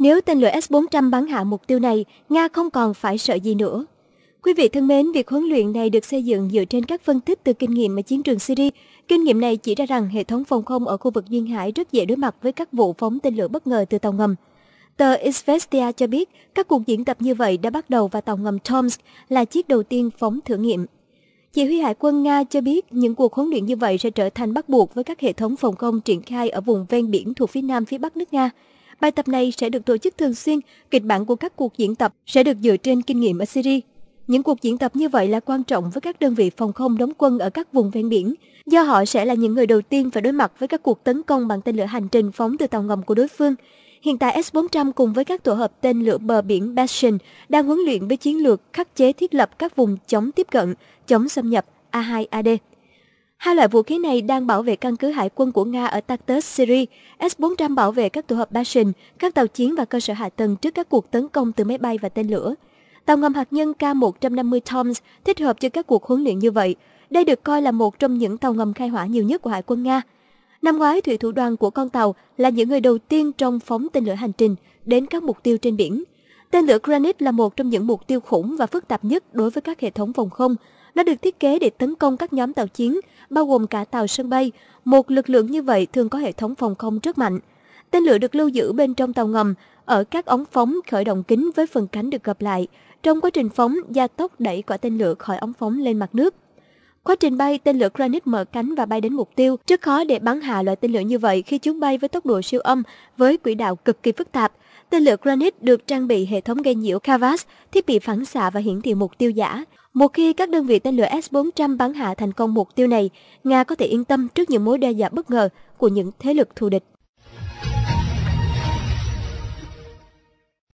Nếu tên lửa S-400 bắn hạ mục tiêu này, Nga không còn phải sợ gì nữa. Quý vị thân mến, việc huấn luyện này được xây dựng dựa trên các phân tích từ kinh nghiệm ở chiến trường Syria. Kinh nghiệm này chỉ ra rằng hệ thống phòng không ở khu vực Duyên Hải rất dễ đối mặt với các vụ phóng tên lửa bất ngờ từ tàu ngầm. Tờ Isvestia cho biết các cuộc diễn tập như vậy đã bắt đầu và tàu ngầm Tomsk là chiếc đầu tiên phóng thử nghiệm. Chỉ huy hải quân Nga cho biết những cuộc huấn luyện như vậy sẽ trở thành bắt buộc với các hệ thống phòng không triển khai ở vùng ven biển thuộc phía nam phía bắc nước Nga. Bài tập này sẽ được tổ chức thường xuyên, kịch bản của các cuộc diễn tập sẽ được dựa trên kinh nghiệm ở Syria. Những cuộc diễn tập như vậy là quan trọng với các đơn vị phòng không đóng quân ở các vùng ven biển, do họ sẽ là những người đầu tiên phải đối mặt với các cuộc tấn công bằng tên lửa hành trình phóng từ tàu ngầm của đối phương. Hiện tại S-400 cùng với các tổ hợp tên lửa bờ biển Bastion đang huấn luyện với chiến lược khắc chế thiết lập các vùng chống tiếp cận, chống xâm nhập A2AD. Hai loại vũ khí này đang bảo vệ căn cứ hải quân của Nga ở Tartus, Syria. S-400 bảo vệ các tổ hợp Bashan, các tàu chiến và cơ sở hạ tầng trước các cuộc tấn công từ máy bay và tên lửa. Tàu ngầm hạt nhân K-150 Toms thích hợp cho các cuộc huấn luyện như vậy. Đây được coi là một trong những tàu ngầm khai hỏa nhiều nhất của Hải quân Nga. Năm ngoái, thủy thủ đoàn của con tàu là những người đầu tiên trong phóng tên lửa hành trình đến các mục tiêu trên biển. Tên lửa Granit là một trong những mục tiêu khủng và phức tạp nhất đối với các hệ thống phòng không, nó được thiết kế để tấn công các nhóm tàu chiến, bao gồm cả tàu sân bay. Một lực lượng như vậy thường có hệ thống phòng không rất mạnh. Tên lửa được lưu giữ bên trong tàu ngầm, ở các ống phóng khởi động kính với phần cánh được gập lại. Trong quá trình phóng, gia tốc đẩy quả tên lửa khỏi ống phóng lên mặt nước. Quá trình bay, tên lửa Granit mở cánh và bay đến mục tiêu. Rất khó để bắn hạ loại tên lửa như vậy khi chúng bay với tốc độ siêu âm, với quỹ đạo cực kỳ phức tạp. Tên lửa Granit được trang bị hệ thống gây nhiễu Kavas, thiết bị phản xạ và hiển thị mục tiêu giả. Một khi các đơn vị tên lửa S-400 bắn hạ thành công mục tiêu này, Nga có thể yên tâm trước những mối đe dọa bất ngờ của những thế lực thù địch.